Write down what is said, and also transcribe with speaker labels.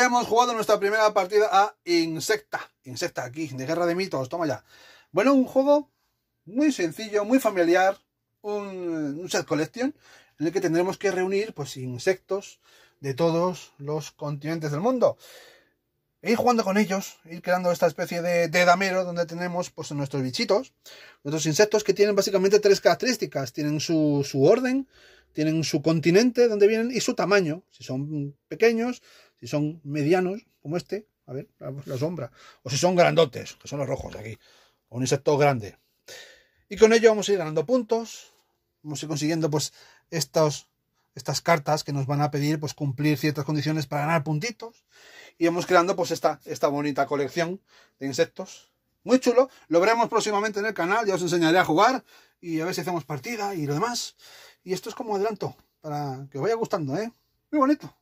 Speaker 1: Hemos jugado nuestra primera partida a Insecta. Insecta aquí, de Guerra de Mitos, toma ya. Bueno, un juego muy sencillo, muy familiar, un, set collection, en el que tendremos que reunir pues insectos de todos los continentes del mundo. E ir jugando con ellos, ir creando esta especie de, de, damero donde tenemos pues, nuestros bichitos, nuestros insectos que tienen básicamente tres características. Tienen su, su orden, tienen su continente donde vienen y su tamaño, si son pequeños, si son medianos, como este, a ver, la, sombra, o si son grandotes, que son los rojos de aquí, o un insecto grande. Y con ello vamos a ir ganando puntos, vamos a ir consiguiendo pues estas cartas que nos van a pedir pues cumplir ciertas condiciones para ganar puntitos, y vamos creando pues esta, esta bonita colección de insectos muy chulo. Lo veremos próximamente en el canal, ya os enseñaré a jugar y a ver si hacemos partida y lo demás. Y esto es como adelanto, para que os vaya gustando, ¿eh? Muy bonito.